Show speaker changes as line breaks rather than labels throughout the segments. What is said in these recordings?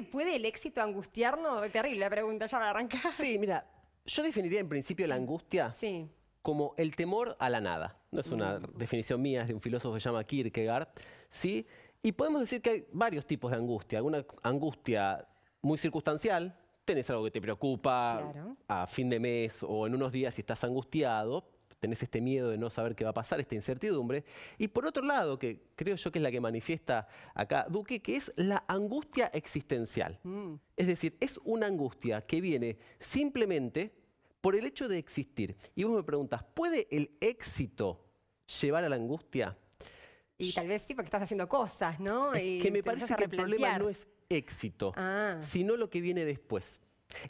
puede el éxito angustiarnos? Terrible la pregunta, ya arranca Sí, mira,
yo definiría en principio la angustia como el temor a la nada. No es una mm. definición mía, es de un filósofo que se llama Kierkegaard, ¿sí? Y podemos decir que hay varios tipos de angustia. Alguna angustia muy circunstancial, tenés algo que te preocupa a fin de mes o en unos días y estás angustiado, tenés este miedo de no saber qué va a pasar, esta incertidumbre. Y por otro lado, que creo yo que es la que manifiesta acá Duque, que es la angustia existencial. Mm. Es decir, es una angustia que viene simplemente por el hecho de existir. Y vos me preguntas, ¿puede el éxito llevar a la angustia?
Y tal vez sí, porque estás haciendo cosas, ¿no? que me parece que el problema no es
éxito, ah. sino lo que viene después.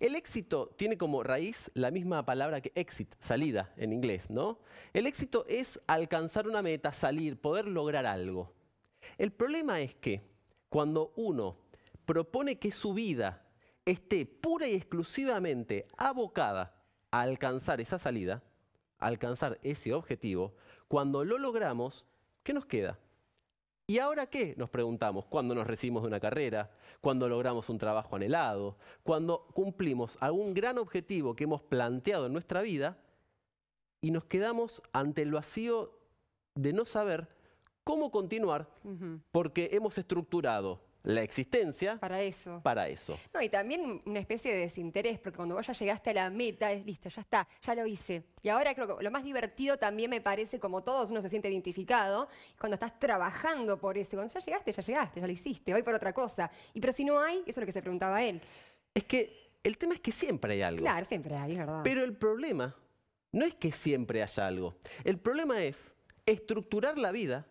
El éxito tiene como raíz la misma palabra que exit, salida en inglés, ¿no? El éxito es alcanzar una meta, salir, poder lograr algo. El problema es que cuando uno propone que su vida esté pura y exclusivamente abocada a alcanzar esa salida, a alcanzar ese objetivo, cuando lo logramos, ¿qué nos queda? ¿Y ahora qué? Nos preguntamos, cuando nos recibimos de una carrera, cuando logramos un trabajo anhelado, cuando cumplimos algún gran objetivo que hemos planteado en nuestra vida y nos quedamos ante el vacío de no saber cómo continuar porque hemos estructurado la existencia. Para eso. Para eso.
No, y también una especie de desinterés, porque cuando vos ya llegaste a la meta, es listo, ya está, ya lo hice. Y ahora creo que lo más divertido también me parece, como todos, uno se siente identificado, cuando estás trabajando por eso. Cuando ya llegaste, ya llegaste, ya lo hiciste, voy por otra cosa. Y pero si no hay, eso es lo que se preguntaba él. Es que el tema es que siempre hay algo. Claro, siempre hay, es verdad. Pero el
problema no es que siempre haya algo. El problema es estructurar la vida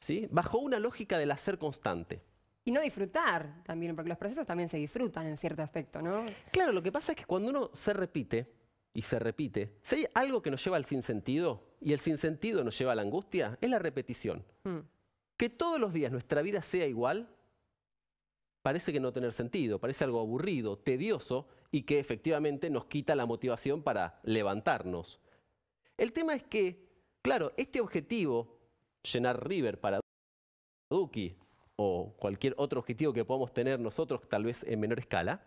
¿sí? bajo una lógica del hacer constante.
Y no disfrutar también, porque los procesos también se disfrutan en cierto aspecto, ¿no? Claro, lo que pasa es que cuando uno
se repite y se repite, si hay algo que nos lleva al sinsentido y el sinsentido nos lleva a la angustia, es la repetición. Mm. Que todos los días nuestra vida sea igual, parece que no tener sentido, parece algo aburrido, tedioso y que efectivamente nos quita la motivación para levantarnos. El tema es que, claro, este objetivo, llenar River para Duki, o cualquier otro objetivo que podamos tener nosotros, tal vez en menor escala,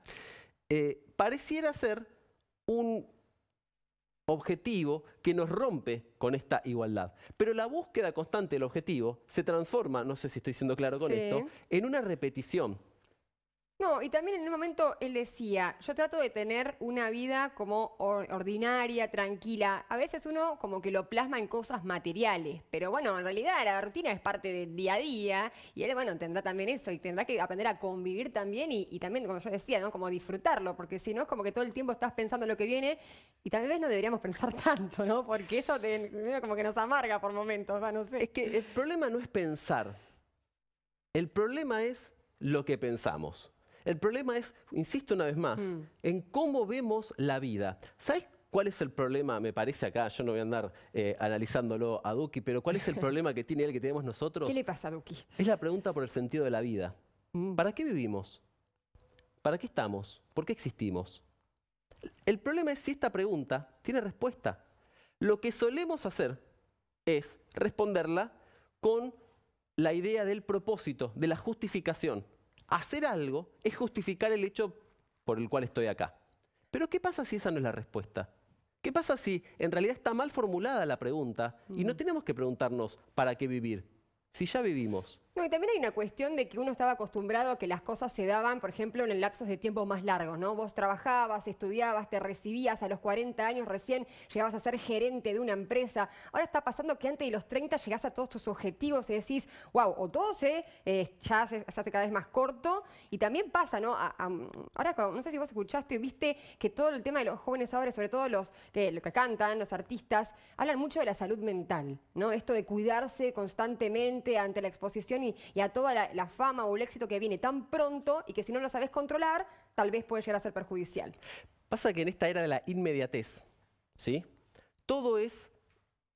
eh, pareciera ser un objetivo que nos rompe con esta igualdad. Pero la búsqueda constante del objetivo se transforma, no sé si estoy siendo claro con esto, en una repetición
no, y también en un momento él decía, yo trato de tener una vida como ordinaria, tranquila. A veces uno como que lo plasma en cosas materiales, pero bueno, en realidad la rutina es parte del día a día y él, bueno, tendrá también eso y tendrá que aprender a convivir también y, también, como yo decía, ¿no? Como disfrutarlo, porque si no es como que todo el tiempo estás pensando en lo que viene y tal vez no deberíamos pensar tanto, ¿no? Porque eso como que nos amarga por momentos, no sé. Es que el problema no es pensar, el problema es
lo que pensamos. El problema es, insisto una vez más, mm. en cómo vemos la vida. ¿Sabes ¿Cuál es el problema? Me parece acá, yo no voy a andar eh, analizándolo a Duki, pero ¿cuál es el problema que tiene él que tenemos nosotros? ¿Qué le pasa a Duki? Es la pregunta por el sentido de la vida. Mm. ¿Para qué vivimos? ¿Para qué estamos? ¿Por qué existimos? El problema es si esta pregunta tiene respuesta. Lo que solemos hacer es responderla con la idea del propósito, de la justificación. Hacer algo es justificar el hecho por el cual estoy acá. Pero ¿qué pasa si esa no es la respuesta? ¿Qué pasa si en realidad está mal formulada la pregunta y no mm. tenemos que preguntarnos para qué vivir? Si ya vivimos.
No, y también hay una cuestión de que uno estaba acostumbrado a que las cosas se daban, por ejemplo, en el lapsos de tiempo más largo. ¿no? Vos trabajabas, estudiabas, te recibías a los 40 años recién, llegabas a ser gerente de una empresa. Ahora está pasando que antes de los 30 llegás a todos tus objetivos y decís, wow, o todo eh, ya se, hace cada vez más corto. Y también pasa, ¿no? ahora, no sé si vos escuchaste, viste que todo el tema de los jóvenes ahora, sobre todo los los que cantan, los artistas, hablan mucho de la salud mental, ¿no? Esto de cuidarse constantemente ante la exposición y, a toda la, fama o el éxito que viene tan pronto y que si no lo sabes controlar, tal vez puede llegar a ser perjudicial.
Pasa que en esta era de la inmediatez, ¿sí?
Todo es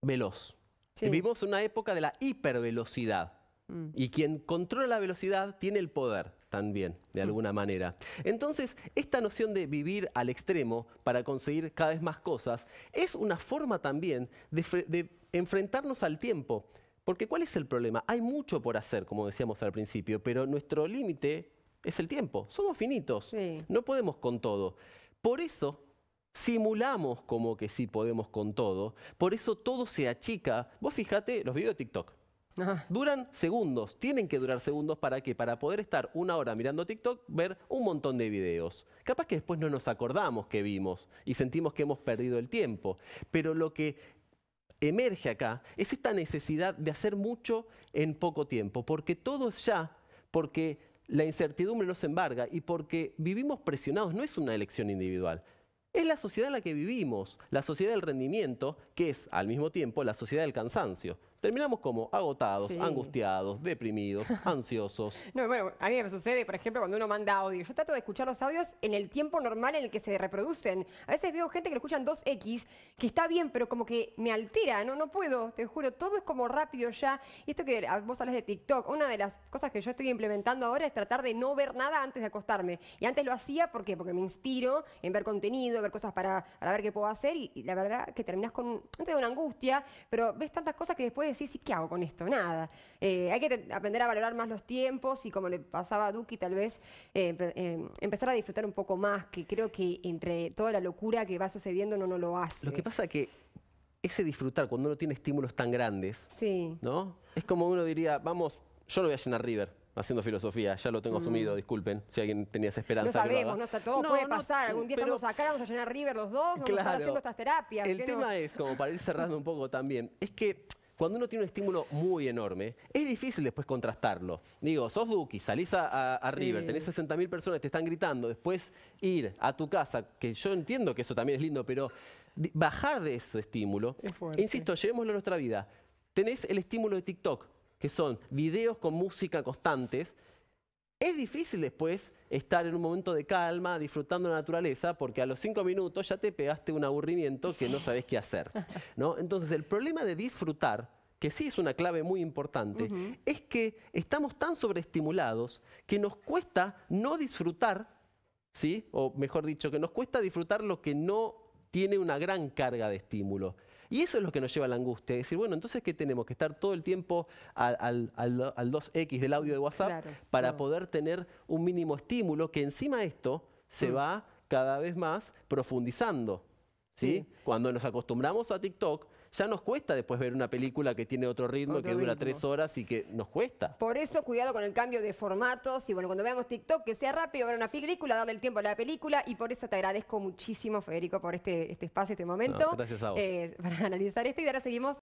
veloz. Vivimos una época de la hipervelocidad. Mm. Y quien controla la velocidad tiene el poder también, de mm. alguna manera. Entonces, esta noción de vivir al extremo para conseguir cada vez más cosas es una forma también de enfrentarnos al tiempo. Porque ¿cuál es el problema? Hay mucho por hacer, como decíamos al principio, pero nuestro límite es el tiempo. Somos finitos, no podemos con todo. Por eso simulamos como que sí podemos con todo, por eso todo se achica. Vos fíjate, los videos de TikTok. Duran segundos, tienen que durar segundos para que para poder estar una hora mirando TikTok, ver un montón de videos. Capaz que después no nos acordamos que vimos y sentimos que hemos perdido el tiempo, pero lo que emerge acá es esta necesidad de hacer mucho en poco tiempo, porque todo es ya, porque la incertidumbre nos embarga y porque vivimos presionados, no es una elección individual. Es la sociedad en la que vivimos, la sociedad del rendimiento, que es al mismo tiempo la sociedad del cansancio terminamos como agotados, angustiados, deprimidos, ansiosos.
No, bueno, a mí me sucede, por ejemplo, cuando uno manda audio. Yo trato de escuchar los audios en el tiempo normal en el que se reproducen. A veces veo gente que lo escuchan 2X, que está bien, pero como que me altera, ¿no? No puedo, te juro, todo es como rápido ya. Y esto que vos hablas de TikTok, una de las cosas que yo estoy implementando ahora es tratar de no ver nada antes de acostarme. Y antes lo hacía, ¿por Porque me inspiro en ver contenido, ver cosas para, ver qué puedo hacer. Y, la verdad que terminas con, de una angustia, pero ves tantas cosas que después y decís, ¿y qué hago con esto? Nada. Eh, hay que aprender a valorar más los tiempos y como le pasaba a Duki, tal vez eh, eh, empezar a disfrutar un poco más, que creo que entre toda la locura que va sucediendo uno no lo hace.
Lo que pasa es que ese disfrutar cuando uno tiene estímulos tan grandes, sí. ¿no? Es como uno diría, vamos, yo lo voy a llenar River haciendo filosofía, ya lo tengo asumido, mm. disculpen, si alguien tenía esa esperanza. No sabemos, no
está, todo puede pasar, algún día estamos acá, vamos a llenar River los dos, vamos a estar haciendo estas terapias. El tema es,
como para ir cerrando un poco también, es que cuando uno tiene un estímulo muy enorme, es difícil después contrastarlo. Digo, sos Duki, salís a, River, tenés 60.000 personas, te están gritando, después ir a tu casa, que yo entiendo que eso también es lindo, pero bajar de ese estímulo, insisto, llevémoslo a nuestra vida. Tenés el estímulo de TikTok, que son videos con música constantes, es difícil después estar en un momento de calma, disfrutando la naturaleza, porque a los cinco minutos ya te pegaste un aburrimiento que no sabes qué hacer. ¿no? Entonces, el problema de disfrutar, que sí es una clave muy importante, es que estamos tan sobreestimulados que nos cuesta no disfrutar, ¿sí? o mejor dicho, que nos cuesta disfrutar lo que no tiene una gran carga de estímulo. Y eso es lo que nos lleva a la angustia. decir, bueno, entonces, ¿qué tenemos? Que estar todo el tiempo al, al, 2X del audio de WhatsApp para poder tener un mínimo estímulo que encima de esto se mm. va cada vez más profundizando. Sí. Cuando nos acostumbramos a TikTok, ya nos cuesta después ver una película que tiene otro ritmo, que dura tres horas y que nos cuesta.
Por eso, cuidado con el cambio de formatos. Y bueno, cuando veamos TikTok, que sea rápido ver una película, darle el tiempo a la película. Y por eso te agradezco muchísimo, Federico, por este, este espacio, este momento. gracias a eh, para analizar esto y ahora seguimos.